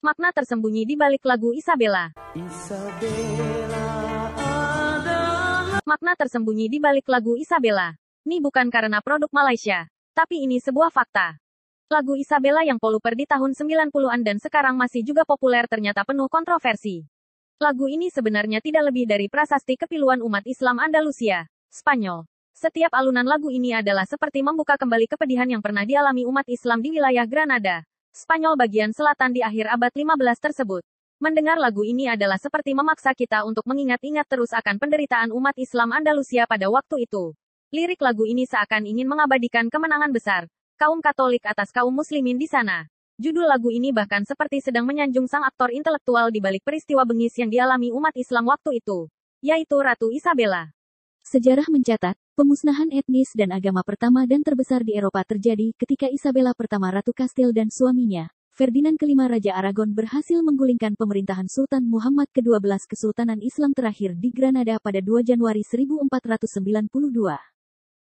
Makna tersembunyi di balik lagu Isabella. Isabella Makna tersembunyi di balik lagu Isabella. Ini bukan karena produk Malaysia, tapi ini sebuah fakta. Lagu Isabella yang poluper di tahun 90-an dan sekarang masih juga populer ternyata penuh kontroversi. Lagu ini sebenarnya tidak lebih dari prasasti kepiluan umat Islam Andalusia, Spanyol. Setiap alunan lagu ini adalah seperti membuka kembali kepedihan yang pernah dialami umat Islam di wilayah Granada. Spanyol bagian selatan di akhir abad 15 tersebut. Mendengar lagu ini adalah seperti memaksa kita untuk mengingat-ingat terus akan penderitaan umat Islam Andalusia pada waktu itu. Lirik lagu ini seakan ingin mengabadikan kemenangan besar kaum Katolik atas kaum Muslimin di sana. Judul lagu ini bahkan seperti sedang menyanjung sang aktor intelektual di balik peristiwa bengis yang dialami umat Islam waktu itu, yaitu Ratu Isabella. Sejarah mencatat, pemusnahan etnis dan agama pertama dan terbesar di Eropa terjadi ketika Isabella pertama Ratu Kastil dan suaminya, Ferdinand kelima Raja Aragon berhasil menggulingkan pemerintahan Sultan Muhammad ke-12 Kesultanan Islam terakhir di Granada pada 2 Januari 1492.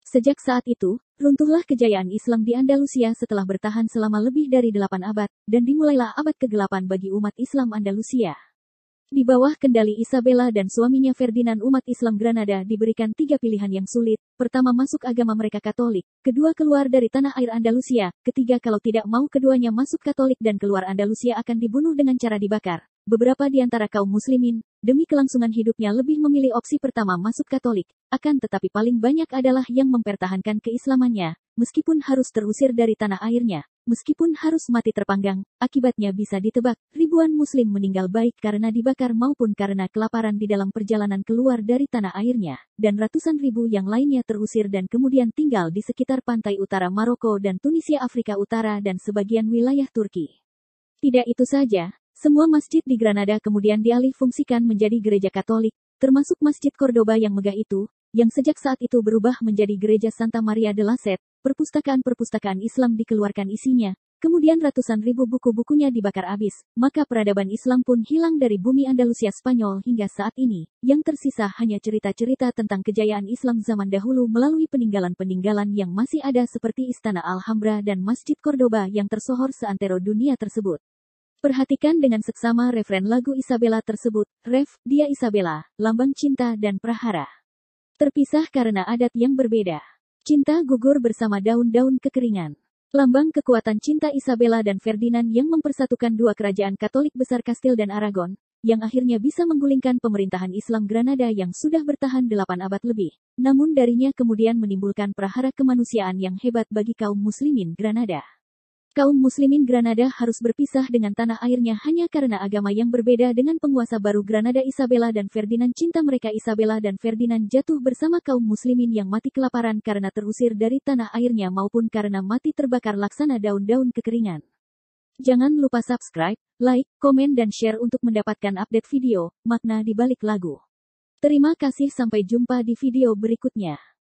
Sejak saat itu, runtuhlah kejayaan Islam di Andalusia setelah bertahan selama lebih dari delapan abad, dan dimulailah abad kegelapan bagi umat Islam Andalusia. Di bawah kendali Isabella dan suaminya Ferdinand umat Islam Granada diberikan tiga pilihan yang sulit. Pertama masuk agama mereka Katolik, kedua keluar dari tanah air Andalusia, ketiga kalau tidak mau keduanya masuk Katolik dan keluar Andalusia akan dibunuh dengan cara dibakar. Beberapa di antara kaum muslimin, demi kelangsungan hidupnya lebih memilih opsi pertama masuk Katolik, akan tetapi paling banyak adalah yang mempertahankan keislamannya, meskipun harus terusir dari tanah airnya. Meskipun harus mati terpanggang, akibatnya bisa ditebak, ribuan muslim meninggal baik karena dibakar maupun karena kelaparan di dalam perjalanan keluar dari tanah airnya, dan ratusan ribu yang lainnya terusir dan kemudian tinggal di sekitar pantai utara Maroko dan Tunisia Afrika Utara dan sebagian wilayah Turki. Tidak itu saja, semua masjid di Granada kemudian dialih fungsikan menjadi gereja Katolik, termasuk Masjid Cordoba yang megah itu, yang sejak saat itu berubah menjadi Gereja Santa Maria de la Laset, perpustakaan-perpustakaan Islam dikeluarkan isinya, kemudian ratusan ribu buku-bukunya dibakar habis, maka peradaban Islam pun hilang dari bumi Andalusia Spanyol hingga saat ini, yang tersisa hanya cerita-cerita tentang kejayaan Islam zaman dahulu melalui peninggalan-peninggalan yang masih ada seperti Istana Alhambra dan Masjid Cordoba yang tersohor seantero dunia tersebut. Perhatikan dengan seksama referen lagu Isabella tersebut, Ref, Dia Isabella, Lambang Cinta dan Prahara. Terpisah karena adat yang berbeda. Cinta gugur bersama daun-daun kekeringan. Lambang kekuatan cinta Isabella dan Ferdinand yang mempersatukan dua kerajaan Katolik besar Kastil dan Aragon, yang akhirnya bisa menggulingkan pemerintahan Islam Granada yang sudah bertahan delapan abad lebih. Namun darinya kemudian menimbulkan prahara kemanusiaan yang hebat bagi kaum muslimin Granada. Kaum muslimin Granada harus berpisah dengan tanah airnya hanya karena agama yang berbeda dengan penguasa baru Granada Isabella dan Ferdinand cinta mereka Isabella dan Ferdinand jatuh bersama kaum muslimin yang mati kelaparan karena terusir dari tanah airnya maupun karena mati terbakar laksana daun-daun kekeringan. Jangan lupa subscribe, like, komen dan share untuk mendapatkan update video, makna di balik lagu. Terima kasih sampai jumpa di video berikutnya.